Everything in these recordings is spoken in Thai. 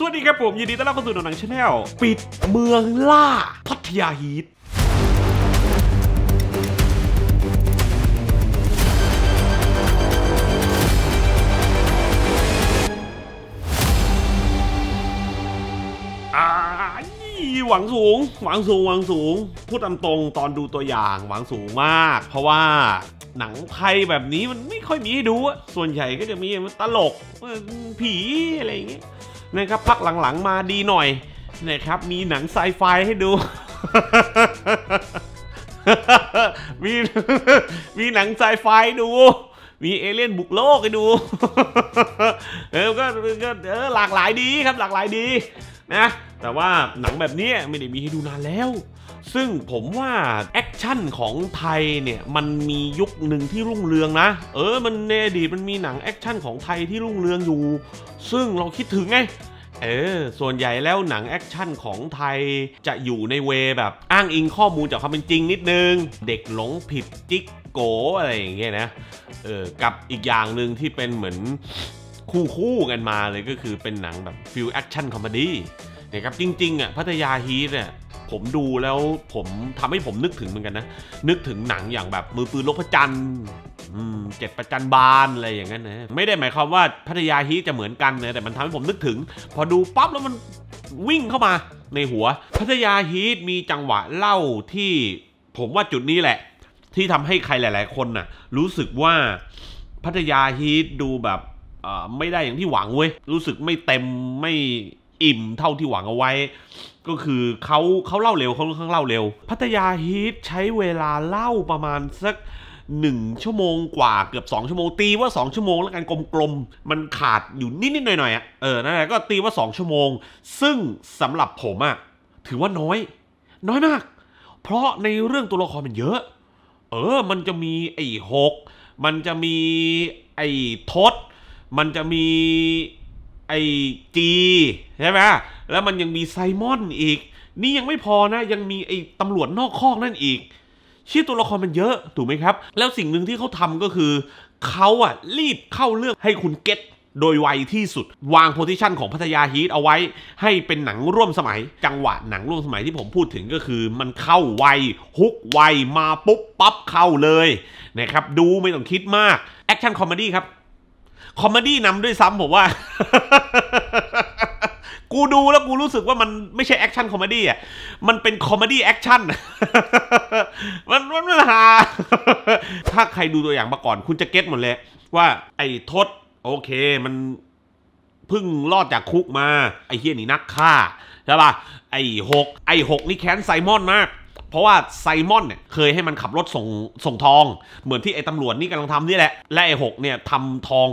สวัสดีครับผม ยินดี ต้อนรับเข้าสู่หนังชาแนลปิดเมืองล่า พัทยาฮีทหวังสูง หวังสูงหวังสูง พูดตามตรงตอนดูตัวอย่างหวังสูงมาก เพราะว่า หนังไทยแบบนี้มันไม่ค่อยมีให้ดู ส่วนใหญ่ก็จะมีตลกผี อะไรอย่างเงี้ยนะครับพักหลังๆ มาดีหน่อยนะครับมีหนังไซไฟให้ดู มีมีหนังไซไฟดู มีเอเลี่ยนบุกโลกให้ดูเออก็ก็เออหลากหลายดีครับหลากหลายดีนะแต่ว่าหนังแบบนี้ไม่ได้มีให้ดูนานแล้วซึ่งผมว่าแอคชั่นของไทยเนี่ยมันมียุคหนึ่งที่รุ่งเรืองนะเออมันในอดีตมันมีหนังแอคชั่นของไทยที่รุ่งเรืองอยู่ซึ่งเราคิดถึงไงเออส่วนใหญ่แล้วหนังแอคชั่นของไทยจะอยู่ในเวแบบอ้างอิงข้อมูลจากความเป็นจริงนิดนึงเด็กหลงผิดจิกโกอะไรอย่างเงี้ยนะเออกับอีกอย่างหนึ่งที่เป็นเหมือนคู่คู่กันมาเลยก็คือเป็นหนังแบบฟิลแอคชั่นคอมเมดี้นะครับจริงๆอ่ะพัทยาฮีทเนี่ยผมดูแล้วผมทำให้ผมนึกถึงเหมือนกันนะนึกถึงหนังอย่างแบบมือปืนลพระจันทร์เจ็ดประจันบานอะไรอย่างนั้นนะ ไม่ได้หมายความว่าพัทยาฮีจะเหมือนกันนะแต่มันทำให้ผมนึกถึง พอดูปั๊บแล้วมันวิ่งเข้ามา ในหัวพัทยาฮีทมีจังหวะเล่าที่ผมว่าจุดนี้แหละ ที่ทำให้ใครหลาย ๆ คนนะ่ะ รู้สึกว่าพัทยาฮีทดูแบบไม่ได้อย่างที่หวังเว้ยรู้สึกไม่เต็มไม่อิ่มเท่าที่หวังเอาไว้ก็คือเขาเขาเล่าเร็วเขาค่อนข้างเล่าเร็วพัทยาฮีทใช้เวลาเล่าประมาณสักหนึ่งชั่วโมงกว่าเกือบ 2 ชั่วโมง ตีว่า2ชั่วโมงแล้วกันกลมๆมันขาดอยู่นิดๆหน่อยๆอ่ะเออนั่นแหละก็ตีว่า2ชั่วโมง ซึ่งสำหรับผมอ่ะถือว่าน้อย น้อยมาก เพราะในเรื่องตัวละครมันเยอะ เออมันจะมีไอ้หกมันจะมีไอ้ทศมันจะมีไอจีใช่ไหม แล้วมันยังมีไซมอนอีก นี่ยังไม่พอนะ ยังมีไอตำรวจนอกคอกนั่นอีก ชื่อตัวละครมันเยอะ ถูกไหมครับ แล้วสิ่งหนึ่งที่เขาทำก็คือเขาอะรีบเข้าเรื่องให้คุณเก็ตโดยไวที่สุดวางโพสิชันของพัทยาฮีทเอาไว้ ให้เป็นหนังร่วมสมัย จังหวะหนังร่วมสมัยที่ผมพูดถึงก็คือ มันเข้าไวฮุกไวมาปุ๊บปั๊บเข้าเลยนะครับ ดูไม่ต้องคิดมากแอคชั่นคอมเมดี้ครับคอมเมดี้นำด้วยซ้ำผมว่า กูดูแล้วกูรู้สึกว่ามันไม่ใช่แอคชั่นคอมเมดี้อ่ะมันเป็นคอมเมดี้แอคชั่นมันมันฮาถ้าใครดูตัวอย่างมาก่อน คุณจะเก็ตหมดเลยว่าไอ้ทศโอเค มันพึ่งรอดจากคุกมา ไอ้เฮียนี่นักฆ่าใช่ป่ะไอ้หกไอ้หกนี่แค้นไซมอนมากเพราะว่าไซมอนเนี่ย เคยให้มันขับรถส่งส่งทอง เหมือนที่ไอ้ตำรวจนี่กำลังทำนี่แหละและไอ้หกเนี่ยทำทอง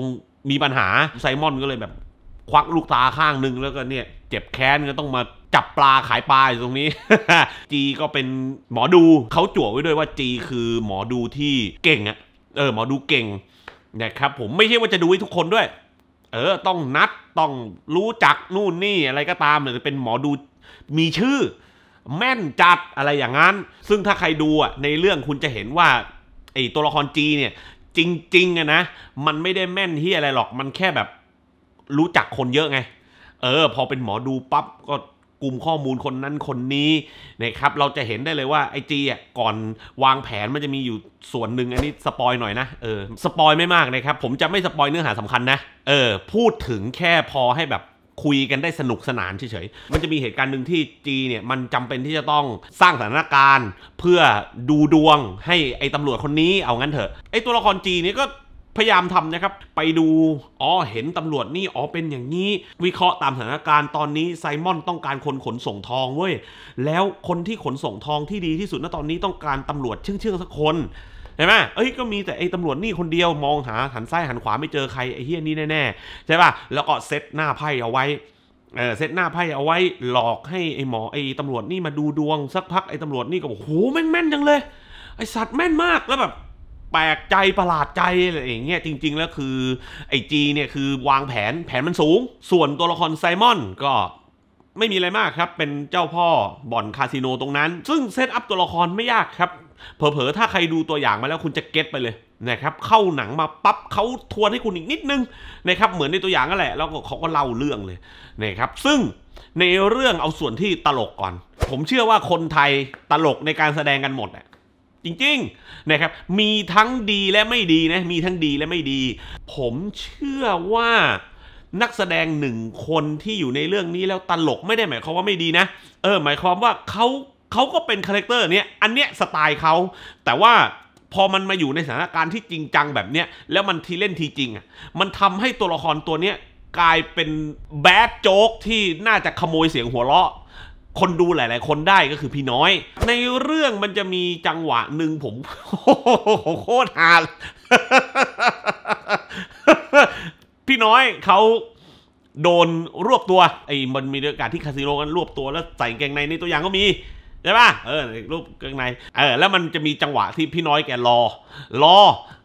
มีปัญหาไซมอนก็เลยแบบ ควักลูกตาข้างนึงแล้วก็เนี่ย เจ็บแค้นก็ต้องมาจับปลาขายปลาอยู่ตรงนี้จีก็เป็นหมอดูเขาจั่วไว้ด้วยว่าจี คือหมอดูที่เก่งอะเออหมอดูเก่งนะครับ ผมไม่ใช่ว่าจะดูให้ทุกคนด้วย เออต้องนัดต้องรู้จักนู่นนี่อะไรก็ตามหรือเป็นหมอดู มีชื่อ แม่นจัดอะไรอย่างนั้น ซึ่งถ้าใครดูอ่ะในเรื่องคุณจะเห็นว่าไอตัวละครจีเนี่ยจริง ๆอะนะ มันไม่ได้แม่นที่อะไรหรอก มันแค่แบบรู้จักคนเยอะไง เออ พอเป็นหมอดูปั๊บก็กลุ่มข้อมูลคนนั้นคนนี้นะครับเราจะเห็นได้เลยว่า ไอจีอ่ะ ก่อนวางแผนมันจะมีอยู่ส่วนหนึ่งอันนี้สปอยหน่อยนะ เออ สปอยไม่มากนะครับ ผมจะไม่สปอยเนื้อหาสำคัญนะ เออ พูดถึงแค่พอให้แบบคุยกันได้สนุกสนานเฉยๆ มันจะมีเหตุการณ์หนึ่งที่จีเนี่ยมันจำเป็นที่จะต้องสร้างสถานการณ์เพื่อดูดวง ให้ไอ้ตำรวจคนนี้เอางั้นเถอะ ไอ้ตัวละครจีนี่ก็พยายามทำนะครับไปดูอ๋อเห็นตำรวจนี่อ๋อเป็นอย่างนี้วิเคราะห์ตามสถานการณ์ตอนนี้ไซมอนต้องการคนขนส่งทองเว้ยแล้วคนที่ขนส่งทองที่ดีที่สุดณตอนนี้ต้องการตำรวจเชื่องๆสักคนใช่ไหมเอ้ยก็มีแต่ไอ้ตำรวจนี่คนเดียวมองหาหันซ้ายหันขวาไม่เจอใครไอ้เฮี้ยนี่แน่ๆใช่ป่ะ แล้วก็เซตหน้าไพ่เอาไว้ เออเซตหน้าไพ่เอาไว้หลอกให้ไอ้หมอไอ้ตำรวจนี่มาดูดวงสักพักไอ้ตำรวจนี่ก็บอกโหแม่นแม่นจังเลยไอ้สัตว์แม่นมากแล้วแบบแปลกใจประหลาดใจอะไรอย่างเงี้ยจริง ๆ แล้วคือ ไอจีเนี่ยคือวางแผนแผนมันสูง ส่วนตัวละครไซมอนก็ไม่มีอะไรมากครับ เป็นเจ้าพ่อบ่อนคาสิโนตรงนั้น ซึ่งเซตอัพตัวละครไม่ยากครับ เผลอๆ ถ้าใครดูตัวอย่างมาแล้วคุณจะเก็ตไปเลยนะครับ เข้าหนังมาปั๊บเขาทวนให้คุณอีกนิดนึงนะครับ เหมือนในตัวอย่างนั่นแหละแล้วเขาก็เล่าเรื่องเลยนะครับซึ่งในเรื่องเอาส่วนที่ตลกก่อน ผมเชื่อว่าคนไทยตลกในการแสดงกันหมดอะจริงๆนะครับ มีทั้งดีและไม่ดีนะ มีทั้งดีและไม่ดี ผมเชื่อว่านักแสดงหนึ่งคนที่อยู่ในเรื่องนี้แล้วตลกไม่ได้หมายความว่าไม่ดีนะ เออหมายความว่าเขาเขาก็เป็นคาแรคเตอร์เนี้ยอันเนี้ยสไตล์เขาแต่ว่าพอมันมาอยู่ในสถานการณ์ที่จริงจังแบบเนี้ยแล้วมันทีเล่นทีจริงอ่ะมันทำให้ตัวละครตัวเนี้ยกลายเป็นแบดโจ๊กที่น่าจะขโมยเสียงหัวเราะคนดูหลาย ๆ คนได้ก็คือพี่น้อย ในเรื่องมันจะมีจังหวะหนึ่งผมโคตรฮาพี่น้อยเขาโดนรวบตัวไอ้มันมีโอกาสที่คาสิโนกันรวบตัวแล้วใส่แกงในในตัวอย่างก็มีใช่ป่ะเออรูปแกงในเออ แล้วมันจะมีจังหวะที่พี่น้อยแกรอ รอ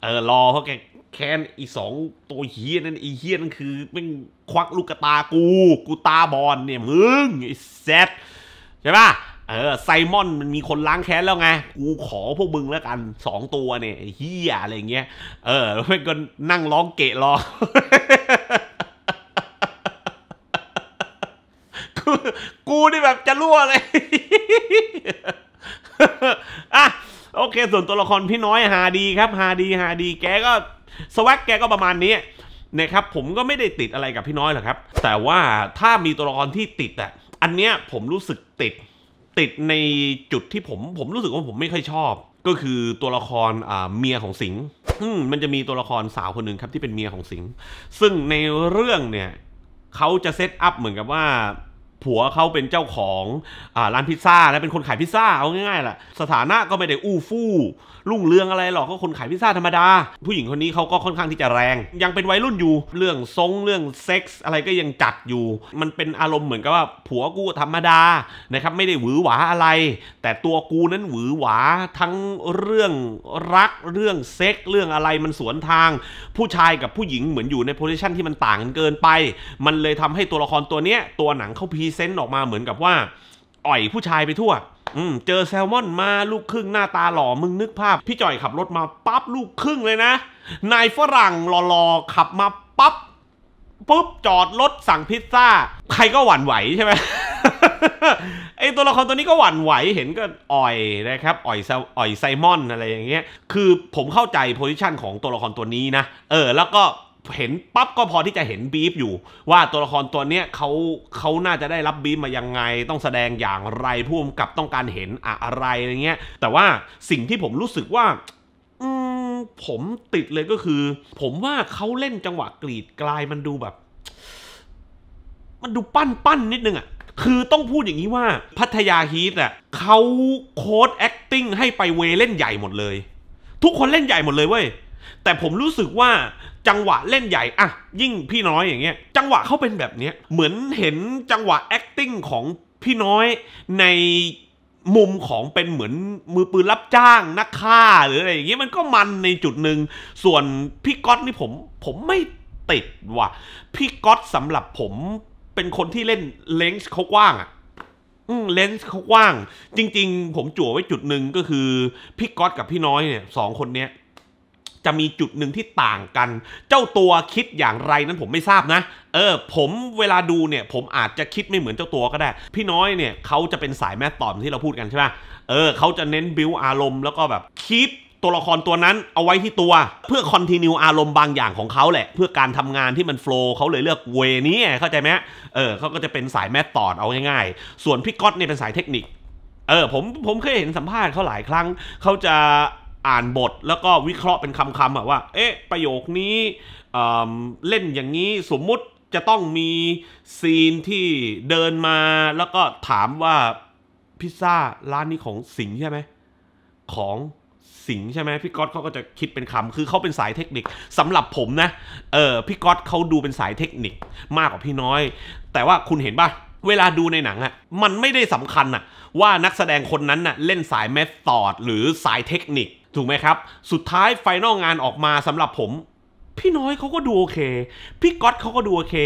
เออรอเพราะแกแค้นอีสองตัวเฮียนั่นอีเฮียนั่นคือเป็นควักลูกตากู กูตาบอลเนี่ยมึงไอ้แซดใช่ป่ะเออไซมอนมันมีคนล้างแค้นแล้วไง กูขอพวกมึงแล้วกันสองตัวเนี่ยเฮียอะไรเงี้ย เออแล้วมันก็นั่งร้องเกะรอกูนี่แบบจะรั่วเลยอ่ะโอเค ส่วนตัวละครพี่น้อยฮาดีครับฮาดีฮาดีแกก็สวักแกก็ประมาณนี้นะครับผมก็ไม่ได้ติดอะไรกับพี่น้อยหรอกครับ แต่ว่าถ้ามีตัวละครที่ติดอ่ะ อันเนี้ย ผมรู้สึกติดติดในจุดที่ผมผมรู้สึกว่าผมไม่ค่อยชอบ ก็คือตัวละครเมียของสิงห์มันจะมีตัวละครสาวคนหนึ่งครับที่เป็นเมียของสิงห์ซึ่งในเรื่องเนี่ยเขาจะเซตอัพเหมือนกับว่าผัวเขาเป็นเจ้าของอ่าร้านพิซซ่าและเป็นคนขายพิซซ่าเอาง่ายๆแหละสถานะก็ไม่ได้อู้ฟู่รุ่งเรืองอะไรหรอกก็คนขายพิซซ่าธรรมดาผู้หญิงคนนี้เขาก็ค่อนข้างที่จะแรง ยังเป็นวัยรุ่นอยู่เรื่องทรงเรื่องเซ็กส์อะไรก็ยังจัดอยู่ มันเป็นอารมณ์เหมือนกับว่าผัวกูธรรมดานะครับไม่ได้หวือหวาอะไร แต่ตัวกูนั้นหวือหวาทั้งเรื่องรักเรื่องเซ็กส์เรื่องอะไรมันสวนทาง ผู้ชายกับผู้หญิงเหมือนอยู่ในโพสิชันที่มันต่างกันเกินไป มันเลยทำให้ตัวละครตัวเนี้ยตัวหนังเขาพีเซนต์ออกมาเหมือนกับว่า อ่อยผู้ชายไปทั่ว อืมเจอแซลมอนมาลูกครึ่งหน้าตาหล่อมึงนึกภาพพี่จ่อยขับรถมาปั๊บลูกครึ่งเลยนะนายฝรั่งหล่อๆขับมาปั๊บปุ๊บจอดรถสั่งพิซซ่า ใครก็หวั่นไหวใช่ไหมไอตัวละครตัวนี้ก็หวั่นไหวเห็นก็อ่อยนะครับ อ่อย อ่อยไซมอนอะไรอย่างเงี้ย คือ ผมเข้าใจโพซิชันของตัวละครตัวนี้นะเออ แล้วก็เห็นปั๊บก็พอที่จะเห็นบีฟอยู่ ว่าตัวละครตัวเนี้ยเขาเขาน่าจะได้รับบีฟมา ยังไงต้องแสดงอย่างไรผู้กำกับต้องการเห็นอะไรอะไรเงี้ยแต่ว่าสิ่งที่ผมรู้สึกว่าผมติดเลยก็คือ ผมว่าเขาเล่นจังหวะกรีดกลายมันดูแบบ มันดูปั้นปั้นนิดนึงอะ่ะคือต้องพูดอย่างนี้ว่าพัทยาฮีทอ่ะเขาโค้ดแอคติ้งให้ไปเวเล่นใหญ่หมดเลย ทุกคนเล่นใหญ่หมดเลยเว้ยแต่ผมรู้สึกว่าจังหวะเล่นใหญ่อะยิ่งพี่น้อยอย่างเงี้ย จังหวะเขาเป็นแบบเนี้ย เหมือนเห็นจังหวะ acting ของพี่น้อยในมุมของเป็นเหมือนมือปืนรับจ้างนักฆ่า หรืออะไรอย่างเงี้ยมันก็มันในจุดหนึ่งส่วนพี่ก๊อตนี่ผมผมไม่ติดว่ะพี่ก๊อตสำหรับผมเป็นคนที่เล่นเลนส์เขากว้างอะเลนส์เขากว้าง จริง ๆ ผมจั่วไว้จุดหนึ่งก็คือพี่ก๊อตกับพี่น้อยเนี่ยสองคนเนี้ยจะมีจุดหนึ่งที่ต่างกัน เจ้าตัวคิดอย่างไรนั้นผมไม่ทราบนะ เออผมเวลาดูเนี่ยผมอาจจะคิดไม่เหมือนเจ้าตัวก็ได้ พี่น้อยเนี่ยเขาจะเป็นสายแม่ตอมที่เราพูดกันใช่ไหมเออเขาจะเน้นบิวอารมณ์แล้วก็แบบคีปตัวละครตัวนั้นเอาไว้ที่ตัวเพื่อคอนติเนียอารมณ์บางอย่างของเขาแหละเพื่อการทำงานที่มันโฟล์เขาเลยเลือกเวนี้เข้าใจไหมเออเขาก็จะเป็นสายแม่ตอดเอาง่ายๆ ส่วนพี่ก๊อตเนี่ยเป็นสายเทคนิค เออผมผมเคยเห็นสัมภาษณ์เขาหลายครั้งเขาจะอ่านบทแล้วก็วิเคราะห์เป็นคำๆบบว่า เอ๊ะ ประโยคนี้เเล่นอย่างนี้สมมุติจะต้องมีซีนที่เดินมา แล้วก็ถามว่าพิซซ่าร้านนี้ของสิงใช่ไหมของสิงใช่ไหมพี่ก๊อตเขาก็จะคิดเป็นคำคือเขาเป็นสายเทคนิค สำหรับผมนะเออพี่ก๊อตเขาดูเป็นสายเทคนิคมากกว่าพี่น้อย แต่ว่าคุณเห็นป่ะเวลาดูในหนังอะมันไม่ได้สำคัญอะว่านักแสดงคนนั้นน่ะเล่นสายเมธอดหรือสายเทคนิคถูกไหมครับ สุดท้ายไฟนอลงานออกมาสำหรับผม พี่น้อยเขาก็ดูโอเค พี่ก๊อตเขาก็ดูโอเค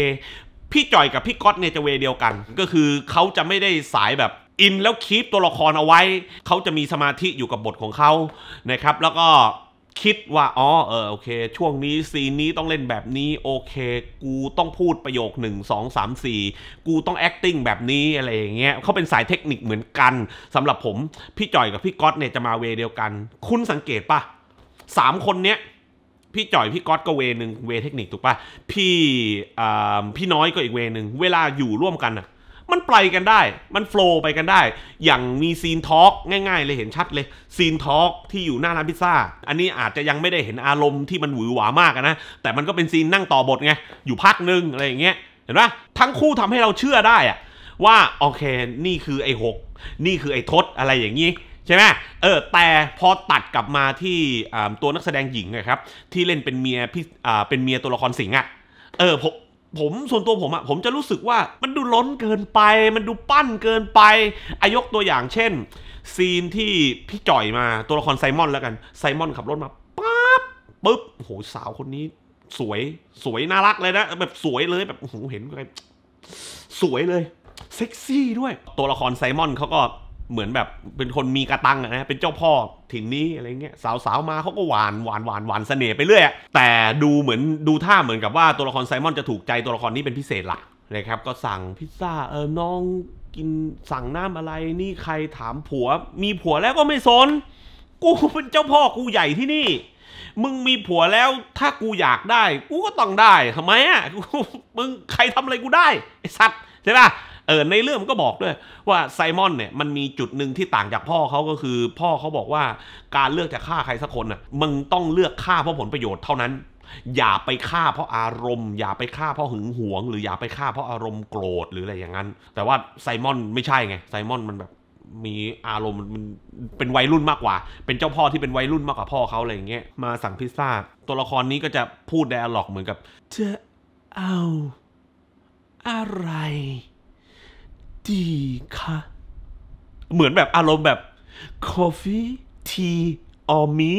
พี่จ่อยกับพี่ก๊อตเนี่ย จะเวเดียวกัน ก็คือเขาจะไม่ได้สายแบบอินแล้วคีปตัวละครเอาไว้ เขาจะมีสมาธิอยู่กับบทของเขานะครับ แล้วก็คิดว่าอ๋อเออโอเค ช่วงนี้ ซีนนี้ต้องเล่นแบบนี้ โอเค กูต้องพูดประโยคหนึ่งงสามสี่กูต้อง acting แบบนี้อะไรอย่างเงี้ยเขาเป็นสายเทคนิคเหมือนกันสำหรับผมพี่จ่อยกับพี่ก๊อตเนี่ยจะมาเวเดียวกัน คุณสังเกตปะสามคนเนี้ยพี่จ่อยพี่ก๊อตก็เวนึงเวเทคนิคถูกปะพี่อ่าพี่น้อยก็อีกเวนึงเวลาอยู่ร่วมกันอะมันไปกันได้ มันโฟล์ไปกันได้ อย่างมีซีนทอล์กง่าย ๆ เลยเห็นชัดเลย ซีนทอล์กที่อยู่หน้าร้านพิซซ่า อันนี้อาจจะยังไม่ได้เห็นอารมณ์ที่มันหวือหวามากนะ แต่มันก็เป็นซีนนั่งต่อบทไง อยู่พักนึงอะไรอย่างเงี้ย เห็นปะทั้งคู่ทำให้เราเชื่อได้อะว่าโอเค นี่คือไอ้หก นี่คือไอ้ทศอะไรอย่างนี้ ใช่ไหมเออ แต่พอตัดกลับมาที่ตัวนักแสดงหญิงนะครับที่เล่นเป็นเมียพี่เป็นเมียตัวละครสิงห์อ่ะ เออผมผมส่วนตัวผมอะผมจะรู้สึกว่ามันดูล้นเกินไป มันดูปั้นเกินไป อายกตัวอย่างเช่น ซีนที่พี่จ่อยมาตัวละครไซมอนแล้วกันไซมอนขับรถมาปั๊บปึ๊บโหสาวคนนี้ สวยสวย น่ารักเลยนะ แบบสวยเลยแบบโหเห็นอะไรสวยเลย เซ็กซี่ด้วย ตัวละครไซมอนเขาก็เหมือนแบบเป็นคนมีกระตังนะเป็นเจ้าพ่อ ถิ่นนี้อะไรเงี้ยสาวๆมาเขาก็หวานหวานหวานหวานเสน่ห์ไปเรื่อยแต่ดูเหมือนดูท่าเหมือนกับว่าตัวละครไซมอนจะถูกใจตัวละครนี้เป็นพิเศษละนะครับ ก็สั่งพิซซ่าเออน้องกินสั่งน้ำอะไรนี่ใครถามผัว มีผัวแล้วก็ไม่สน กูเป็นเจ้าพ่อกูใหญ่ที่นี่ มึงมีผัวแล้วถ้ากูอยากได้ กูก็ต้องได้ทำไมอ่ะมึงใครทำอะไรกูได้ไอสัตว์ใช่ปะเออในเรื่องมันก็บอกด้วยว่าไซมอนเนี่ยมันมีจุดหนึ่งที่ต่างจากพ่อเขาก็คือ พ่อเขาบอกว่าการเลือกจะฆ่าใครสักคนน่ะมึงต้องเลือกฆ่าเพราะผลประโยชน์เท่านั้น อย่าไปฆ่าเพราะอารมณ์ อย่าไปฆ่าเพราะหึงหวง หรืออย่าไปฆ่าเพราะอารมณ์โกรธหรืออะไรอย่างนั้น แต่ว่าไซมอนไม่ใช่ไงไซมอนมันแบบมีอารมณ์มันเป็นวัยรุ่นมากกว่า เป็นเจ้าพ่อที่เป็นวัยรุ่นมากกว่าพ่อเขาอะไรอย่างเงี้ยมาสั่งพิซซ่าตัวละครนี้ก็จะพูดไดอะล็อกเหมือนกับจะเอาอะไรดีค่ะเหมือนแบบอารมณ์แบบ coffee tea or me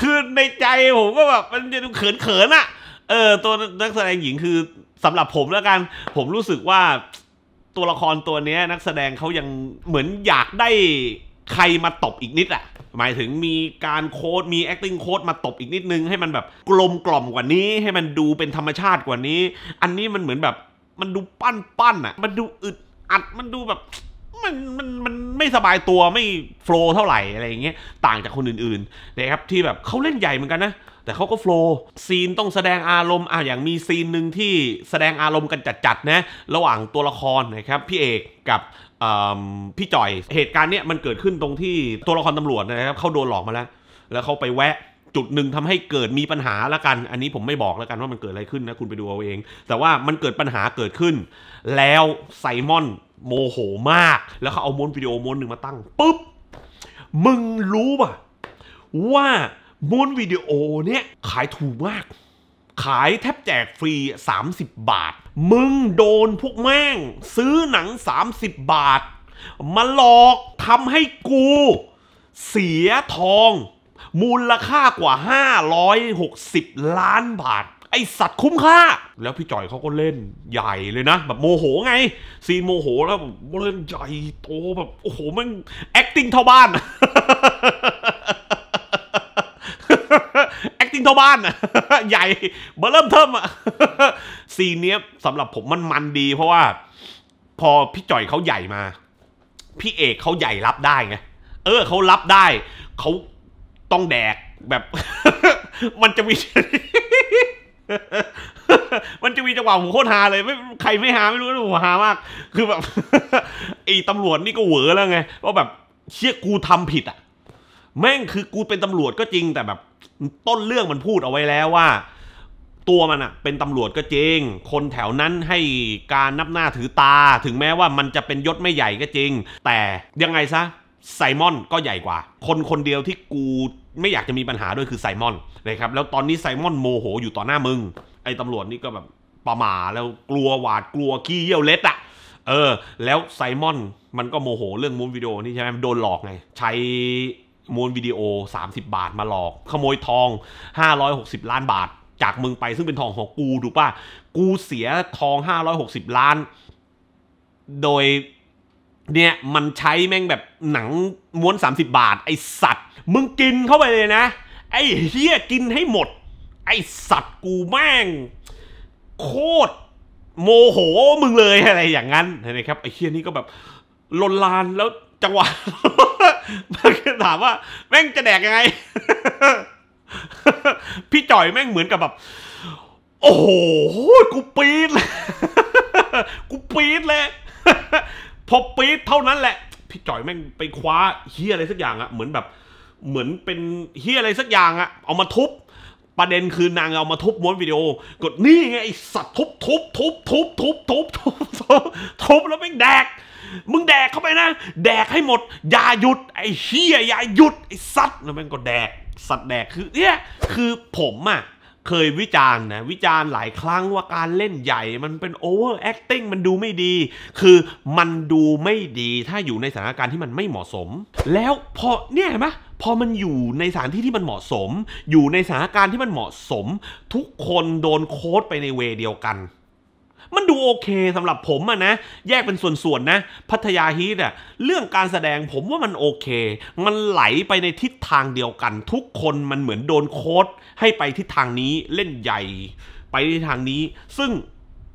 คือในใจผมก็แบบ มันจะดูเขินๆอะเออตัวนักแสดงหญิงคือสำหรับผมแล้วกันผมรู้สึกว่า ตัวละครตัวนี้นักแสดงเขายังเหมือนอยากได้ใครมาตบอีกนิดอะหมายถึงมีการโค้ดมี acting โค้ดมาตบอีกนิดนึงให้มันแบบกลมกล่อมกว่านี้ให้มันดูเป็นธรรมชาติกว่านี้ อันนี้มันเหมือนแบบมันดูปั้นปั้นอะมันดูอึดอัด มันดูแบบมันมันมันไม่สบายตัวไม่โฟล์เท่าไหร่อะไรอย่างเงี้ย ต่างจากคนอื่นๆนะครับที่แบบเขาเล่นใหญ่เหมือนกันนะแต่เขาก็โฟล์ซีนต้องแสดงอารมณ์อ่ะอย่างมีซีนหนึ่งที่แสดงอารมณ์กันจัดๆนะระหว่างตัวละครนะครับพี่เอกกับพี่จ่อย เหตุการณ์เนี้ยมันเกิดขึ้นตรงที่ตัวละครตำรวจนะครับเขาโดนหลอกมาแล้ว แล้วเขาไปแวะจุดหนึ่งทำให้เกิดมีปัญหาละกัน อันนี้ผมไม่บอกแล้วกันว่ามันเกิดอะไรขึ้นนะคุณไปดูเอาเอง แต่ว่ามันเกิดปัญหาเกิดขึ้น แล้วไซมอนโมโห มากแล้วเขาเอาม้วนวิดีโอม้วนหนึ่งมาตั้งปุ๊บมึงรู้ป่ะว่าม้วนวิดีโอเนี้ยขายถูกมาก ขายแทบแจกฟรี 30 บาทมึงโดนพวกแม่งซื้อหนัง 30 บาท มาหลอกทำให้กู เสียทอง มูลค่ากว่า 560 ล้านบาท ไอสัตว์คุ้มค่าแล้วพี่จ่อยเขาก็เล่นใหญ่เลยนะแบบโมโหไง ซีโมโหแล้วเล่นใหญ่โต แบบโอ้โหมัน acting เท่าบ้านงเท่าบ้านอ่ะใหญ่เบอร์เริ่มเทิมอ่ะซีเนี้ยสำหรับผมมันมันดี เพราะว่า พอพี่จ่อยเขาใหญ่มา พี่เอกเขาใหญ่รับได้ไงเออเขารับได้เขาต้องแดกแบบ มันจะมีมันจะมีจังหวะผมโคตรฮาเลยไม่ใครไม่ฮาไม่รู้นะผมฮามากคือแบบไอ้ตำรวจนี่ก็เหวอแล้วไงว่าแบบเชี่ยกูทำผิดอ่ะ แม่งคือกูเป็นตำรวจก็จริงแต่แบบต้นเรื่องมันพูดเอาไว้แล้วว่า ตัวมันอะเป็นตำรวจก็จริง คนแถวนั้นให้การนับหน้าถือตา ถึงแม้ว่ามันจะเป็นยศไม่ใหญ่ก็จริง แต่ยังไงซะไซมอนก็ใหญ่กว่า คนคนเดียวที่กูไม่อยากจะมีปัญหาด้วยคือไซมอนนะครับแล้วตอนนี้ไซมอนโมโหอยู่ต่อหน้ามึง ไอ้ตำรวจนี่ก็แบบประมาแล้วกลัวหวาดกลัวขี้เยี่ยวเล็ดอะเออ แล้วไซมอนมันก็โมโห เรื่องมูฟวิดีโอนี่ใช่ไหมโดนหลอกไงใช้ม้วนวิดีโอ 30 บาทมาหลอก ขโมยทอง 560 ล้านบาท จากมึงไปซึ่งเป็นทองของกูถูกป่ะ กูเสียทอง 560 ล้าน โดย เนี่ยมันใช้แม่งแบบหนังม้วน 30 บาท ไอสัตว์ มึงกินเข้าไปเลยนะ ไอเฮียกินให้หมด ไอสัตว์กูแม่ง โคตร โมโหมึงเลยอะไรอย่างนั้นนะครับ ไอเฮียนี่ก็แบบลนลานแล้วจังหวะมันคือถามว่าแม่งจะแดกยังไง พี่จ่อยแม่งเหมือนกับแบบโอ้โหกูปี๊ดเลยกูปี๊ดเลยพอปี๊ดเท่านั้นแหละ พี่จ่อยแม่งไปคว้าเฮียอะไรสักอย่างอะเหมือนแบบ เหมือนเป็นเฮียอะไรสักอย่างอะเอามาทุบ ประเด็นคือนางเอามาทุบม้วนวิดีโอกดนี่ไงไอสัตว์ทุบทุบทุบทุบทุบทุบทุบทุบแล้วแม่งแดกมึงแดกเข้าไปนะ แดกให้หมด อย่าหยุดไอ้เฮียอย่าหยุดไอ้สัตว์แล้วมันก็แดกสัตว์แดกคือเนี่ยคือผมอะ่ะเคยวิจารณ์นะวิจารณ์หลายครั้งว่าการเล่นใหญ่ มันเป็นโอเวอร์แอคติ้งมันดูไม่ดี คือมันดูไม่ดีถ้าอยู่ในสถานการณ์ที่มันไม่เหมาะสม แล้วพอเนี่ยเห็นไหมพอมันอยู่ในสถานที่ที่มันเหมาะสม อยู่ในสถานการณ์ที่มันเหมาะสม ทุกคนโดนโค้ดไปในเวเดียวกันมันดูโอเคสำหรับผมอะนะแยกเป็นส่วนๆนะ พัทยาฮีทอะเรื่องการแสดงผมว่ามันโอเค มันไหลไปในทิศทางเดียวกัน ทุกคนมันเหมือนโดนโค้ดให้ไปทิศทางนี้เล่นใหญ่ ไปทิศทางนี้ ซึ่ง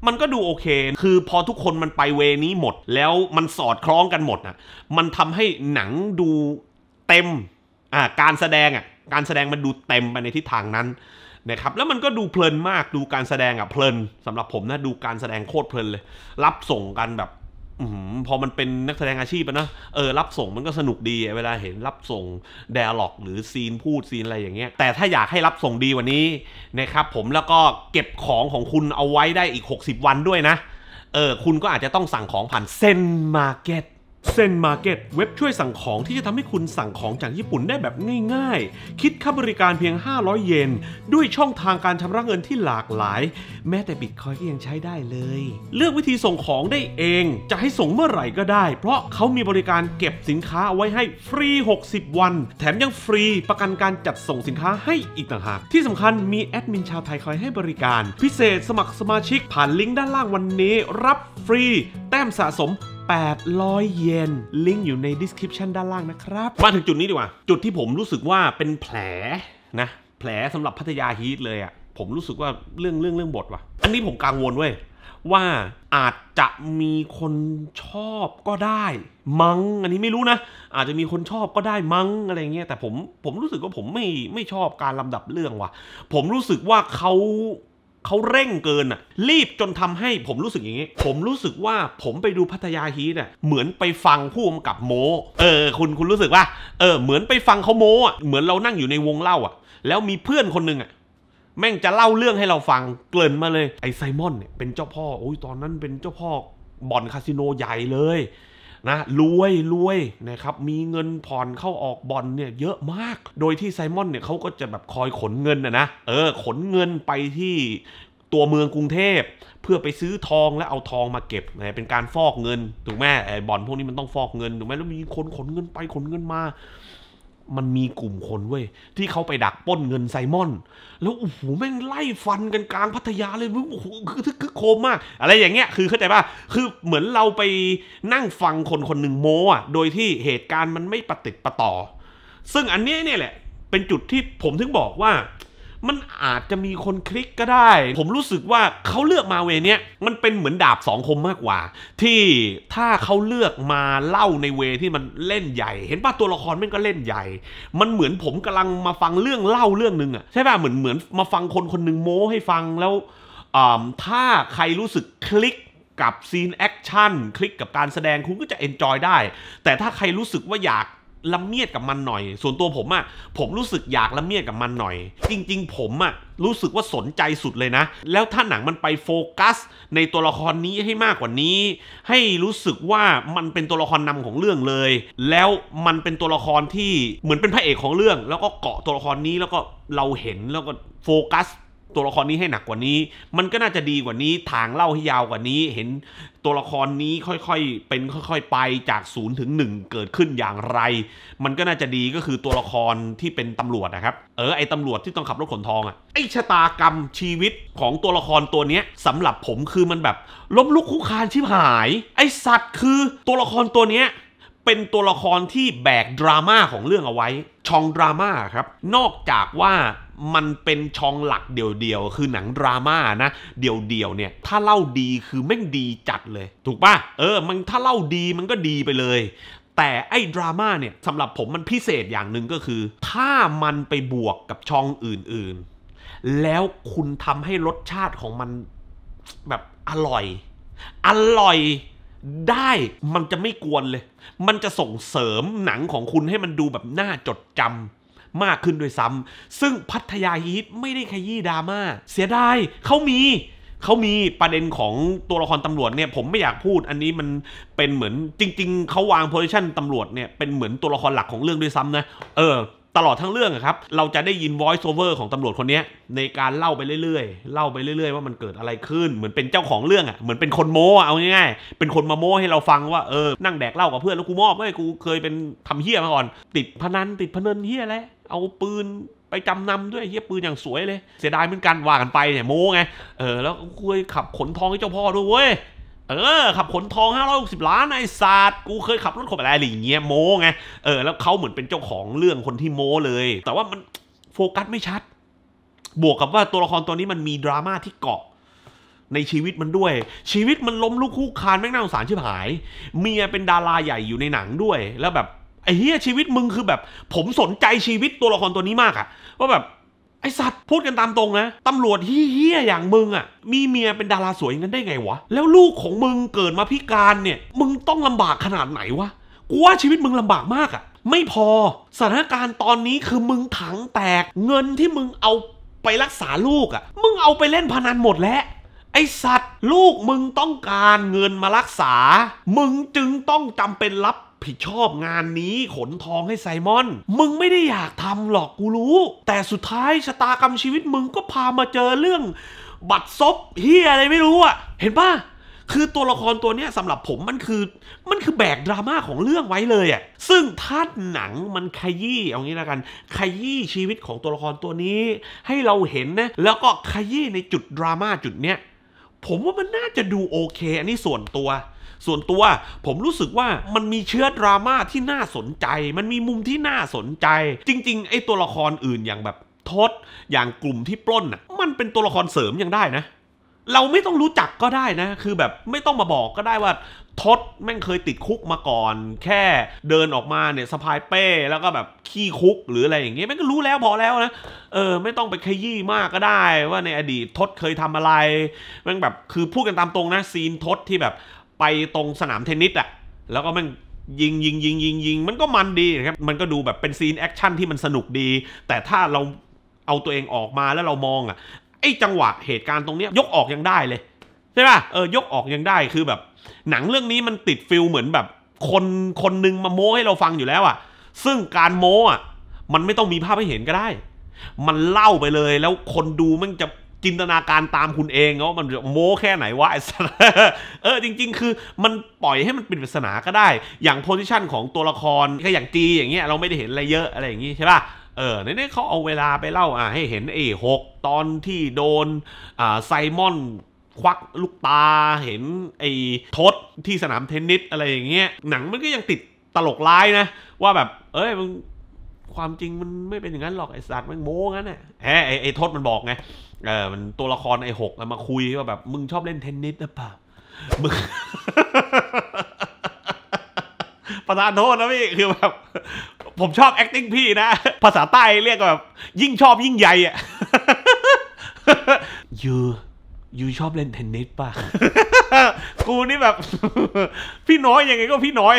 มันก็ดูโอเค คือพอทุกคนมันไปเวนี้หมด แล้วมันสอดคล้องกันหมดนะมันทำให้หนังดูเต็มอ่าการแสดงอะการแสดงมันดูเต็มไปในทิศทางนั้นนะครับ แล้วมันก็ดูเพลินมากดูการแสดงอะเพลิน สำหรับผมนะ ดูการแสดงโคตรเพลินเลย รับส่งกันแบบพอมันเป็นนักแสดงอาชีพนะเออ รับส่งมันก็สนุกดีเวลาเห็นรับส่งเดลล็อกหรือซีนพูดซีนอะไรอย่างเงี้ย แต่ถ้าอยากให้รับส่งดีวันนี้ นะครับผมแล้วก็เก็บของของคุณเอาไว้ได้อีก 60 วันด้วยนะเออคุณก็อาจจะต้องสั่งของผ่านเซนมาร์เก็ตเซนมาร์เก็ตเว็บช่วยสั่งของที่จะทำให้คุณสั่งของจากญี่ปุ่นได้แบบง่ายๆ คิดค่าบริการเพียง 500 เยน ด้วยช่องทางการชำระเงินที่หลากหลายแม้แต่บิตคอยก็ยังใช้ได้เลย เลือกวิธีส่งของได้เองจะให้ส่งเมื่อไหร่ก็ได้ เพราะเขามีบริการเก็บสินค้าเอาไว้ให้ฟรี 60 วัน แถมยังฟรีประกันการจัดส่งสินค้าให้อีกต่างหากที่สำคัญมีแอดมินชาวไทยคอยให้บริการพิเศษสมัครสมาชิกผ่านลิงก์ด้านล่างวันนี้ รับฟรี แต้มสะสม800เยนลิงก์อยู่ใน description ด้านล่างนะครับมาถึงจุดนี้ดีกว่า จุดที่ผมรู้สึกว่าเป็นแผลนะแผลสำหรับพัทยาฮีทเลยอะ่ะผมรู้สึกว่าเรื่องเรื่องเรื่องบทว่ะอันนี้ผมกังวลเว้ยว่าอาจจะมีคนชอบก็ได้ มัง้งอันนี้ไม่รู้นะ อาจจะมีคนชอบก็ได้มัง้งอะไรเงี้ยแต่ผมผมรู้สึกว่าผมไม่ไม่ชอบการลำดับเรื่องว่ะ ผมรู้สึกว่าเขาเขาเร่งเกินอ่ะ รีบจนทำให้ผมรู้สึกอย่างนี้ ผมรู้สึกว่าผมไปดูพัทยาฮีทอ่ะเหมือนไปฟังผู้กำกับโมเออ คุณคุณรู้สึกว่าเออ เหมือนไปฟังเขาโมอ่ะเหมือนเรานั่งอยู่ในวงเล่าอ่ะ แล้วมีเพื่อนคนหนึ่งอ่ะ แม่งจะเล่าเรื่องให้เราฟัง เกิ่นมาเลย ไอ้ไซมอนเนี่ยเป็นเจ้าพ่อ โอ้ยตอนนั้นเป็นเจ้าพ่อบ่อนคาสิโนใหญ่เลยนะรวยรวยนะครับ มีเงินผ่อนเข้าออกบอลเนี่ยเยอะมาก โดยที่ไซมอนเนี่ยเขาก็จะแบบคอยขนเงินนะนะเออขนเงินไปที่ตัวเมืองกรุงเทพ เพื่อไปซื้อทองและเอาทองมาเก็บนะเป็นการฟอกเงิน ถูกไหมไอ้บอลพวกนี้มันต้องฟอกเงินถูกไหมแล้วมีคนขนเงินไปขนเงินมามันมีกลุ่มคนเว้ย ที่เขาไปดักป้นเงินไซมอน แล้วโอ้โหแม่งไล่ฟันกันกลางพัทยาเลยโอ้โหคือคือโคมมาก อะไรอย่างเงี้ยคือเข้าใจป่ะ คือเหมือนเราไปนั่งฟังคนคนหนึ่งโม้อะโดยที่เหตุการณ์มันไม่ประติดประต่อ ซึ่งอันนี้เนี่ยแหละ เป็นจุดที่ผมถึงบอกว่ามันอาจจะมีคนคลิกก็ได้ ผมรู้สึกว่าเขาเลือกมาเวเนี้ยมันเป็นเหมือนดาบสองคมมากกว่าที่ถ้าเขาเลือกมาเล่าในเว ที่มันเล่นใหญ่ เห็นป่ะตัวละครมันก็เล่นใหญ่ มันเหมือนผมกำลังมาฟังเรื่องเล่าเรื่องหนึ่งอะใช่ป่ะเหมือนเหมือนมาฟังคนคนหนึ่งโม้ให้ฟังแล้วถ้าใครรู้สึกคลิกกับซีนแอคชั่นคลิกกับการแสดงคุณก็จะเอนจอยได้ แต่ถ้าใครรู้สึกว่าอยากละเมียดกับมันหน่อย ส่วนตัวผมอะ่ะ ผมรู้สึกอยากละเมียดกับมันหน่อย จริงๆ ผมอะ่ะรู้สึกว่าสนใจสุดเลยนะ แล้วถ้าหนังมันไปโฟกัส ในตัวละครนี้ให้มากกว่านี้ ให้รู้สึกว่ามันเป็นตัวละครนำของเรื่องเลย แล้วมันเป็นตัวละครที่เหมือนเป็นพระเอกของเรื่อง แล้วก็เกาะตัวละครนี้แล้วก็เราเห็นแล้วก็โฟกัสตัวละครนี้ให้หนักกว่านี้ มันก็น่าจะดีกว่านี้ทางเล่าให้ยาวกว่านี้เห็นตัวละครนี้ค่อยๆเป็นค่อยๆ ไปจากศูนย์ถึงหนึ่งเกิดขึ้นอย่างไร มันก็น่าจะดีก็คือตัวละครที่เป็นตำรวจนะครับเออไอตำรวจที่ต้องขับรถขนทองอ่ะไอชะตากรรมชีวิตของตัวละครตัวเนี้ยสำหรับผมคือมันแบบ ล้มลุกคุกคานชิบหาย ไอสัตว์ คือตัวละครตัวเนี้ยเป็นตัวละครที่แบกดราม่าของเรื่องเอาไว้ชองดราม่าครับ นอกจากว่ามันเป็นชองหลักเดี่ยวๆ คือหนังดราม่านะ เดี่ยวๆเนี่ยถ้าเล่าดีคือแม่งดีจัดเลย ถูกปะเออมันถ้าเล่าดีมันก็ดีไปเลย แต่ไอ้ดราม่าเนี่ยสำหรับผมมันพิเศษอย่างหนึ่งก็คือ ถ้ามันไปบวกกับช่องอื่นๆแล้วคุณทำให้รสชาติของมันแบบอร่อยอร่อยได้มันจะไม่กวนเลย มันจะส่งเสริมหนังของคุณให้มันดูแบบน่าจดจำมากขึ้นด้วยซ้ำซึ่งพัทยาฮีทไม่ได้ขยี้ดราม่า เสียดายเขามี เขามีประเด็นของตัวละครตำรวจเนี่ย ผมไม่อยากพูดอันนี้มันเป็นเหมือนจริงๆเขาวางโพสิชันตำรวจเนี่ยเป็นเหมือนตัวละครหลักของเรื่องด้วยซ้ำนะเออตลอดทั้งเรื่องครับเราจะได้ยิน voice over ของตำรวจคนนี้ในการเล่าไปเรื่อยๆเล่าไปเรื่อยๆ ว่ามันเกิดอะไรขึ้นเหมือนเป็นเจ้าของเรื่องอ่ะเหมือนเป็นคนโม้เอาง่ายๆเป็นคนมาโม้ให้เราฟังว่า เออ นั่งแดกเล่ากับเพื่อนแล้วกูมอบไม่กูเคยเป็นทำเฮี้ยมาก่อน ติดพนันติดพนันเฮี้ยอะไรเอาปืนไปจำนำด้วยเฮียปืนอย่างสวยเลย เสียดายเหมือนกันว่ากันไปเนี่ยโม้ไงเออแล้วกเคยขับขนทองให้เจ้าพ่อด้วยเว้ยเออ ขับขนทอง 560 ล้าน ไอ้ศาสตร์กูเคยขับรถขบอะไรอะไรอย่างเงี้ย โม้ไง เออแล้วเขาเหมือนเป็นเจ้าของเรื่องคนที่โม้เลย แต่ว่ามันโฟกัสไม่ชัด บวกกับว่าตัวละครตัวนี้มันมีดราม่าที่เกาะ ในชีวิตมันด้วย ชีวิตมันล้มลุกคู่คานแม่งน่าสงสารชิบหาย เมียเป็นดาราใหญ่อยู่ในหนังด้วย แล้วแบบไอ้เฮียชีวิตมึงคือแบบ ผมสนใจชีวิตตัวละครตัวนี้มากอะว่าแบบไอสัตว์พูดกันตามตรงนะ ตำรวจเฮี้ยอย่างมึงอะ่ะ มีเมียเป็นดาราสวยอย่างนั้นได้ไงวะ แล้วลูกของมึงเกิดมาพิการเนี่ย มึงต้องลำบากขนาดไหนวะ กูว่าชีวิตมึงลำบากมากอะ่ะ ไม่พอสถานการณ์ตอนนี้คือมึงถังแตก เงินที่มึงเอาไปรักษาลูกอะ่ะ มึงเอาไปเล่นพนันหมดแล้ว ไอสัตว์ลูกมึงต้องการเงินมารักษา มึงจึงต้องจำเป็นรับผิดชอบงานนี้ขนทองให้ไซมอน มึงไม่ได้อยากทำหรอกกูรู้ แต่สุดท้ายชะตากรรมชีวิตมึงก็พามาเจอเรื่องบัตรซบเฮียอะไรไม่รู้อะเห็นปะคือตัวละครตัวเนี้ยสำหรับผมมันคือมันคือแบกดราม่าของเรื่องไว้เลยอะ่ะ ซึ่งท่าหนังมันขยี้เอางี้ละกัน ขยี้ชีวิตของตัวละครตัวนี้ ให้เราเห็นนะ แล้วก็ขยี้ในจุดดราม่าจุดเนี้ย ผมว่ามันน่าจะดูโอเค อันนี้ส่วนตัวส่วนตัวผมรู้สึกว่ามันมีเชื้อดราม่าที่น่าสนใจ มันมีมุมที่น่าสนใจ จริงๆ ไอ้ตัวละครอื่นอย่างแบบทศอย่างกลุ่มที่ปล้นน่ะมันเป็นตัวละครเสริมยังได้นะ เราไม่ต้องรู้จักก็ได้นะ คือแบบไม่ต้องมาบอกก็ได้ว่าทศแม่งเคยติดคุกมาก่อน แค่ เดินออกมาเนี่ยสะพายเป้ แล้วก็แบบขี้คุกหรืออะไรอย่างเงี้ยแม่งก็รู้แล้วพอแล้วนะเออไม่ต้องไปขยี้มากก็ได้ ว่าในอดีตทศเคยทำอะไรแม่งแบบคือพูดกันตามตรงนะซีนทศที่แบบไปตรงสนามเทนนิสอ่ะแล้วก็มันยิงยิงยิงยิงยิงมันก็มันดีนะครับมันก็ดูแบบเป็นซีนแอคชั่นที่มันสนุกดี แต่ถ้าเราเอาตัวเองออกมาแล้วเรามองอ่ะ ไอ้จังหวะเหตุการณ์ตรงเนี้ยยกออกยังได้เลย ใช่ป่ะเออยกออกยังได้คือแบบ หนังเรื่องนี้มันติดฟิลเหมือนแบบ คนคนนึงมาโม้ให้เราฟังอยู่แล้วอ่ะ ซึ่งการโม้อ่ะมันไม่ต้องมีภาพให้เห็นก็ได้ มันเล่าไปเลยแล้วคนดูมันจะจินตนาการตามคุณเองว่ามันโม้แค่ไหนวะเออจริงๆคือมันปล่อยให้มันเป็นปริศนาก็ได้ อย่างโพสิชันของตัวละครก็อย่างจีอย่างเงี้ยเราไม่ได้เห็น อะไรเยอะ อะไรอย่างงี้ ใช่ป่ะ เออในนี้เขาเอาเวลาไปเล่าอ่าให้เห็นเอหกตอนที่โดนอ่าไซมอนควักลูกตาเห็น ไอ้ทศที่สนามเทนนิสอะไรอย่างเงี้ยหนังมันก็ยังติดตลกร้ายนะ ว่าแบบเอ้ยมึงความจริงมันไม่เป็นอย่างนั้นหรอกไอ้สัตว์มันโม้งั้นน่ะแหมไอไอทศมันบอกไงเออ มันตัวละครไอ้หกมาคุยว่าแบบ มึงชอบเล่นเทนนิสนะป่ะ มึง ประธานโทษนะพี่ คือแบบ ผมชอบ acting พี่นะ ภาษาใต้เรียกแบบยิ่งชอบยิ่งใหญ่อะ you ยูชอบเล่นเทนนิสป่ะกูนี่ แบบพี่น้อย ยังไงก็พี่น้อย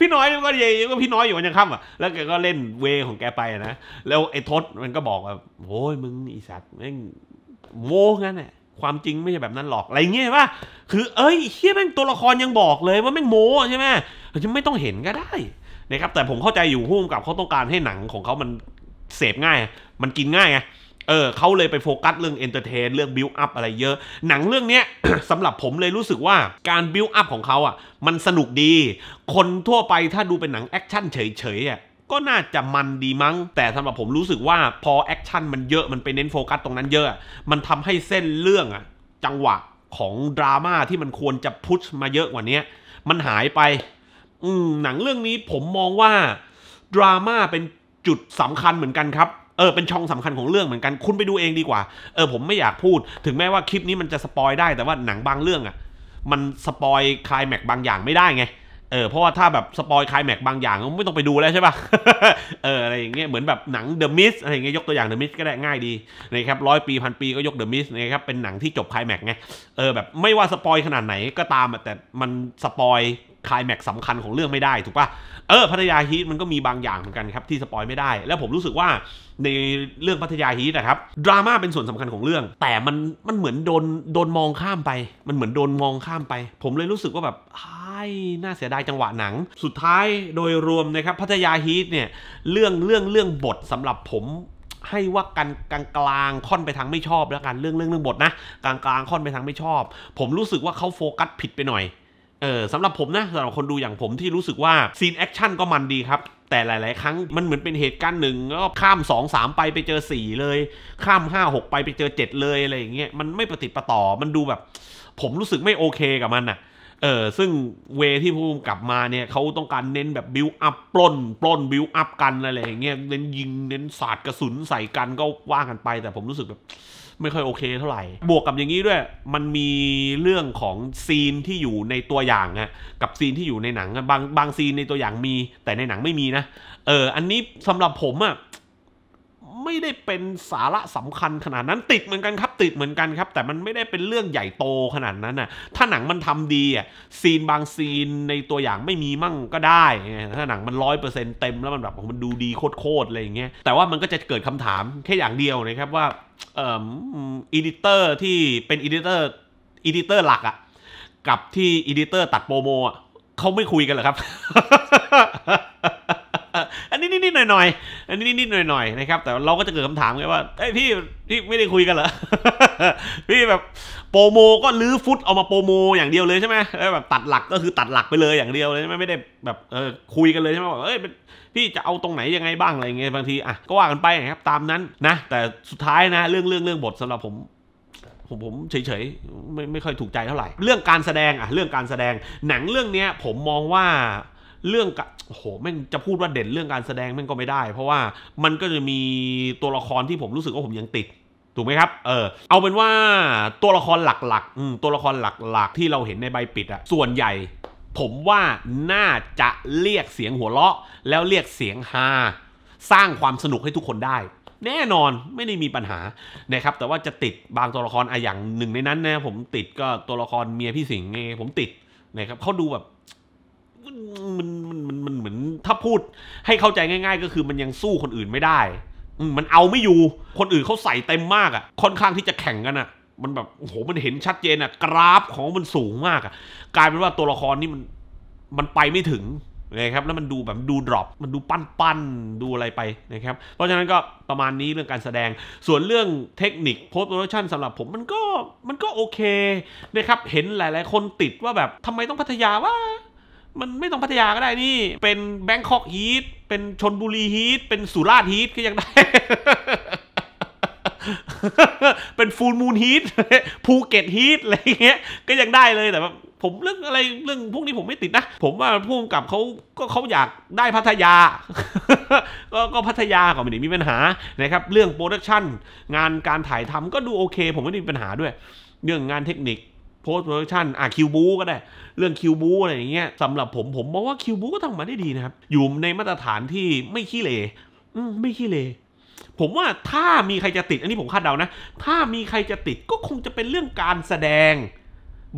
พี่น้อยก็ยังก็พี่น้อยอยู่ยังค่ำอ่ะแล้วแกก็เล่นเวของแก ไปนะ แล้ว ไอ้ทศมันก็บอกว่าโอ้ยมึง อีสัตว์แม่งโม้งั้นแหละความจริงไม่ใช่แบบนั้นหรอก อะไรเงี้ยว่ป่ะคือเอ้ยเฮียแม่งตัวละครยังบอกเลยว่าแม่งโม้ใช่ไหมจะไม่ต้องเห็นก็ได้นะครับ แต่ผมเข้าใจอยู่ห่้งกับเขาต้องการให้หนังของเขามันเสพง่าย มันกินง่ายไงเออเขาเลยไปโฟกัสเรื่องเอนเตอร์เทนเรื่องบิ์อัพอะไรเยอะ หนังเรื่องนี้สำหรับผมเลยรู้สึกว่าการบิ์อัพของเขาอ่ะ มันสนุกดี คนทั่วไปถ้าดูเป็นหนังแอคชั่นเฉยๆอ่ะก็น่าจะมันดีมั้ง แต่สำหรับผมรู้สึกว่าพอแอคชั่นมันเยอะมันไปเน้นโฟกัสตรงนั้นเยอะ มันทำให้เส้นเรื่องอ่ะ จังหวะของดราม่าที่มันควรจะพุชมาเยอะกว่านี้มันหายไปอืมหนังเรื่องนี้ผมมองว่าดราม่าเป็นจุดสำคัญเหมือนกันครับเออเป็นช่องสำคัญของเรื่องเหมือนกันคุณไปดูเองดีกว่าเออผมไม่อยากพูดถึงแม้ว่าคลิปนี้มันจะสปอยได้แต่ว่าหนังบางเรื่องอะ่ะมันสปอยคลายแม็กบางอย่างไม่ได้ไงเออเพราะว่าถ้าแบบสปอยคลายแม็กบางอย่างก็ไม่ต้องไปดูแล้วใช่ป่ะเอออะไรอย่างเงี้ยเหมือนแบบหนังเดอะมิสอะไรอย่างเงี้ยยกตัวอย่างเดอะมิสก็ได้ง่ายดีนะครับร้อยปีพันปีก็ยกเดอะมิสนะครับเป็นหนังที่จบคลายแม็กไงเออแบบไม่ว่าสปอยขนาดไหนก็ตามแต่มันสปอยคลายแม็กสำคัญของเรื่องไม่ได้ ถูกปะเออ พัทยาฮีทมันก็มีบางอย่างเหมือนกันครับ ที่สปอยไม่ได้ แล้วผมรู้สึกว่าในเรื่องพัทยาฮีทนะครับ ดราม่าเป็นส่วนสำคัญของเรื่อง แต่มันมันเหมือนโดนโดนมองข้ามไป มันเหมือนโดนมองข้ามไป ผมเลยรู้สึกว่าแบบไอ้น่าเสียดายจังหวะหนัง สุดท้ายโดยรวมนะครับพัทยาฮีทเนี่ย เรื่องเรื่องเรื่องบทสำหรับผมให้ว่ากันกลางกลางค่อนไปทางไม่ชอบ แล้วกันเรื่องเรื่องเรื่องบทนะกลางกลางค่อนไปทางไม่ชอบผมรู้สึกว่าเขาโฟกัสผิดไปหน่อยเออสำหรับผมนะสำหรับคนดูอย่างผมที่รู้สึกว่าซีนแอคชั่นก็มันดีครับ แต่หลาย ๆ ครั้งมันเหมือนเป็นเหตุการณ์หนึ่งแลก็ข้าม 2 3 ไปไปเจอ 4 เลย ข้าม 5 6 ไปไปเจอ 7 เลย อะไรอย่างเงี้ยมันไม่ปฏิดประต่อมันดูแบบ ผมรู้สึกไม่โอเคกับมันอ่ะเออซึ่งเวที่ผู้กลับมาเนี่ยเขาต้องการเน้นแบบบิวอัพปล้นปล้นบิวอัพกันอะไรอย่างเงี้ยเน้นยิง เน้นสาดกระสุนใส่กันก็ว่ากันไป แต่ผมรู้สึกแบบไม่ค่อยโอเคเท่าไหร่ บวกกับอย่างนี้ด้วย มันมีเรื่องของซีนที่อยู่ในตัวอย่างอะกับซีนที่อยู่ในหนังบางบางซีนในตัวอย่างมี แต่ในหนังไม่มีนะ เออ อันนี้สำหรับผมอะไม่ได้เป็นสาระสำคัญขนาด นั้นติดเหมือนกันครับ ติดเหมือนกันครับ แต่มันไม่ได้เป็นเรื่องใหญ่โตขนาดนั้นน่ะ ถ้าหนังมันทำดีอ่ะซีนบางซีนในตัวอย่างไม่มีมั่งก็ได้ถ้าหนังมันร้อยเปอร์เซ็นต์เต็มแล้วมันแบบมันดูดี โคตรๆอะไรอย่างเงี้ยแต่ว่ามันก็จะเกิดคำถามแค่อย่างเดียวนะครับว่าเอ่ออีดิเตอร์ที่เป็นอีดิเตอร์อีดิเตอร์หลักอะกับที่อีดิเตอร์ตัดโปรโมอะเขาไม่คุยกันเหรอครับ อันนี้นิดๆหน่อยๆอันนี้นิดๆหน่อยๆนะครับ แต่เราก็จะเกิดคำถามไงว่า เอ้ยพี่พี่ไม่ได้คุยกันเหรอ พี่แบบโปรโมก็ลื้อฟุตเอามาโปรโม อย่างเดียวเลยใช่ไหมแบบตัดหลักก็คือตัดหลักไปเลยอย่างเดียวเลยใช่ไหมไม่ได้แบบเออคุยกันเลยใช่ไหมบอกเอ้ยพี่จะเอาตรงไหนยังไงบ้าง อะไรเงี้ยบางทีอ่ะก็ว่ากันไปนะครับตามนั้นนะแต่สุดท้ายนะ เรื่องเรื่องเรื่องบทสำหรับผมผมผมเฉยๆไม่ไม่ค่อยถูกใจเท่าไหร่ เรื่องการแสดงอ่ะเรื่องการแสดงหนังเรื่องเนี้ยผมมองว่าเรื่องโอ้โหแม่งจะพูดว่าเด่นเรื่องการแสดงแม่งก็ไม่ได้ เพราะว่ามันก็จะมีตัวละครที่ผมรู้สึกว่าผมยังติดถูกไหมครับ เออเอาเป็นว่าตัวละครหลักๆตัวละครหลักๆ ที่เราเห็นในใบปิดอะ ส่วนใหญ่ ผมว่าน่าจะเรียกเสียงหัวเราะ แล้วเรียกเสียงฮาสร้างความสนุกให้ทุกคนได้ แน่นอนไม่ได้มีปัญหานะครับ แต่ว่าจะติดบางตัวละครอะอย่างหนึ่งในนั้น นะ ผมติดก็ตัวละครเมียพี่สิงห์ไงผมติดนะครับเขาดูแบบมันมันมันมันเหมือนถ้าพูดให้เข้าใจง่าย ๆ ก็คือมันยังสู้คนอื่นไม่ได้มันเอาไม่อยู่ คนอื่นเขาใส่เต็มมากอะ่ะ ค่อนข้างที่จะแข่งกันอะ่ะ มันแบบ โอ้โห มันเห็นชัดเจนอะ่ะ กราฟของมันสูงมากอะ่ะ กลายเป็นว่าตัวละครนี่มัน มันไปไม่ถึงนะครับ แล้วมันดูแบบดูดรอป มันดูปั้นปั้นดูอะไรไปนะครับ เพราะฉะนั้นก็ประมาณนี้เรื่องการแสดง ส่วนเรื่องเทคนิคโพสต์โปรดักชันสำหรับผมมันก็ มันก็โอเคนะครับ เห็นหลายๆคนติดว่าแบบทำไมต้องพัทยาวะมันไม่ต้องพัทยาก็ได้นี่ เป็นแบงคอกฮีทเป็นชนบุรีฮีทเป็นสุราษฎร์ฮีทก็ยังได้ เป็นฟูลมูนฮีทภูเก็ตฮีทอะไรเงี้ยก็ยังได้เลยแต่ว่าผมเรื่องอะไรเรื่องพวกนี้ผมไม่ติดนะ ผมว่าพว้กกับเขาก็เขาอยากได้พัทยา ก็ก็พัทยาก็ไม่ได้มีปัญหานะครับเรื่องโปรดักชันงานการถ่ายทำก็ดูโอเค ผมไม่ได้มีปัญหาด้วย เรื่องงานเทคนิคโพสต์โปรดักชันอ่ะคิวบูก็ได้ เรื่องคิวบูอะไรอย่างเงี้ยสำหรับผมผมมองว่าคิวบูก็ทำมาได้ดีนะครับอยู่ในมาตรฐานที่ไม่ขี้เลอืมไม่ขี้เลผมว่าถ้ามีใครจะติด อันนี้ผมคาดเดานะถ้ามีใครจะติดก็คงจะเป็นเรื่องการแสดง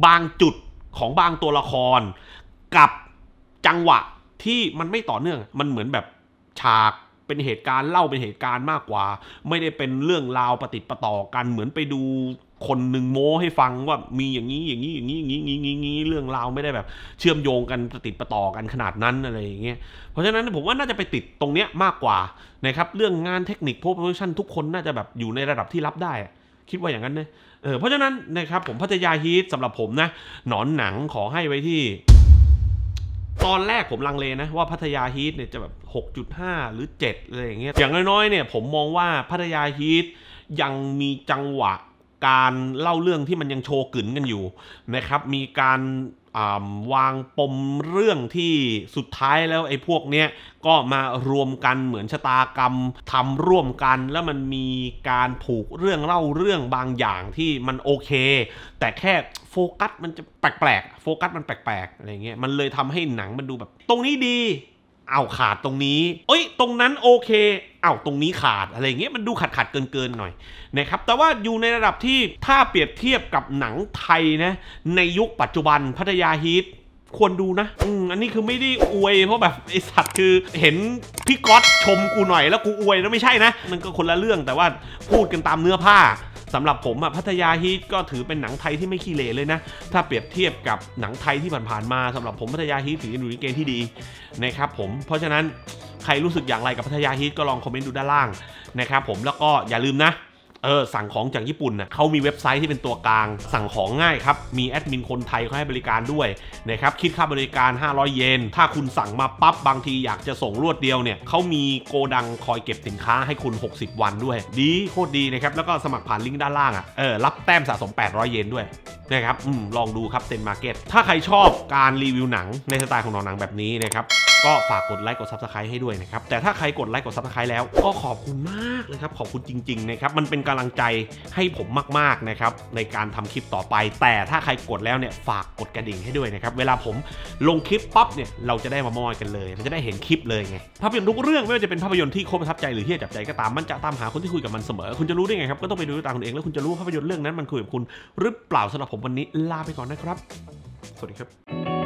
บางจุดของบางตัวละครกับจังหวะที่มันไม่ต่อเนื่อง มันเหมือนแบบฉากเป็นเหตุการณ์เล่าเป็นเหตุการณ์มากกว่า ไม่ได้เป็นเรื่องราวปฏิปต่อกันเหมือนไปดูคนหนึ่งโม้ให้ฟังว่ามีอย่างนี้อย่างนี้อย่างนี้อย่างนี้อย่างนี้อย่างนี้เรื่องราวไม่ได้แบบเชื่อมโยงกันติดประต่อกันขนาดนั้นอะไรอย่างเงี้ยเพราะฉะนั้นผมว่าน่าจะไปติดตรงเนี้ยมากกว่านะครับเรื่องงานเทคนิคโพสโมชั่นทุกคนน่าจะแบบอยู่ในระดับที่รับได้คิดว่าอย่างนั้นเนยเออเพราะฉะนั้นนะครับผมพัทยาฮีทสำหรับผมนะหนอนหนังขอให้ไว้ที่ ตอนแรกผมลังเลนะว่าพัทยาฮีทเนี่ยจะแบบ6.5หรือ7อะไรอย่างเงี้ยอย่างน้อยๆเนี่ยผมมองว่าพัทยาฮีทยังมีจังหวะการเล่าเรื่องที่มันยังโชว์กึืนกันอยู่นะครับ มีการวางปมเรื่องที่สุดท้ายแล้วไอ้พวกเนี้ยก็มารวมกันเหมือนชะตากรรมทำร่วมกันแล้วมันมีการผูกเรื่องเล่าเรื่องบางอย่างที่มันโอเค แต่แค่โฟกัสมันจะแปลกๆโฟกัสมันแปลกๆอะไรเงี้ยมันเลยทำให้หนังมันดูแบบ ตรงนี้ดีเอาขาดตรงนี้ เอ้ย ตรงนั้นโอเค เอาตรงนี้ขาดอะไรเงี้ย มันดูขาดขาดเกินเกินหน่อยนะครับ แต่ว่าอยู่ในระดับที่ถ้าเปรียบเทียบกับหนังไทยนะ ในยุคปัจจุบันพัทยาฮิตควรดูนะ อืมอันนี้คือไม่ได้อวย เพราะแบบ ไอสัตว์คือ เห็นพี่ก๊อตชมกูหน่อยแล้วกูอวยแล้วไม่ใช่นะมันก็คนละเรื่องแต่ว่าพูดกันตามเนื้อผ้าสำหรับผมอะพัทยาฮีทก็ถือเป็นหนังไทยที่ไม่ขี้เลรเลยนะ ถ้าเปรียบเทียบกับหนังไทยที่ผ่านๆมาสำหรับผมพัทยาฮีทถือเป็นหนังเกมที่ดีนะครับผมเพราะฉะนั้นใครรู้สึกอย่างไรกับพัทยาฮีทก็ลองคอมเมนต์ดูด้านล่างนะครับผมแล้วก็อย่าลืมนะเออสั่งของจากญี่ปุ่นน่ะเขามีเว็บไซต์ที่เป็นตัวกลาง สั่งของง่ายครับ มีแอดมินคนไทยเขาให้บริการด้วยนะครับ คิดค่าบริการ 500 เยน ถ้าคุณสั่งมาปั๊บบางทีอยากจะส่งรวดเดียวเนี่ย เขามีโกดังคอยเก็บสินค้าให้คุณ 60 วันด้วย ดีโคตรดีนะครับ แล้วก็สมัครผ่านลิงก์ด้านล่างอะ่ะ เออรับแต้มสะสม 800 เยนด้วยนะครับ อืมลองดูครับเซนมาร์เก็ตถ้าใครชอบการรีวิวหนังในสไตล์ของอหนังแบบนี้นะครับก็ฝากกดไลค์กดซับสไครต์ให้ด้วยนะครับแต่ถ้าใครกดไลค์กดซับสไครต์แล้ว ก็ขอบคุณมากเลยครับขอบคุณจริงๆนะครับมันเป็นกำลังใจให้ผมมากๆนะครับในการทำคลิปต่อไป แต่ถ้าใครกดแล้วเนี่ย ฝากกดกระดิ่งให้ด้วยนะครับเวลาผมลงคลิปปั๊บเนี่ย เราจะได้มามอยกันเลย มันจะได้เห็นคลิปเลยไงภาพยนตร์ทุกเรื่องไม่ว่าจะเป็นภาพยนตร์ที่โคตรประทับใจหรือที่จับใจก็ตามมันจะตามหาคนที่คุยกับมันเสมอ คุณจะรู้ได้ไงครับก็ต้องไปดูตามคุณเองแล้ว คุณจะรู้ภาพยนตร์เรื่องนั้นมันคุยกับคุณ หรือเปล่าสำหรับผมวันนี้ลาไปก่อนนะครับ สวัสดีครับ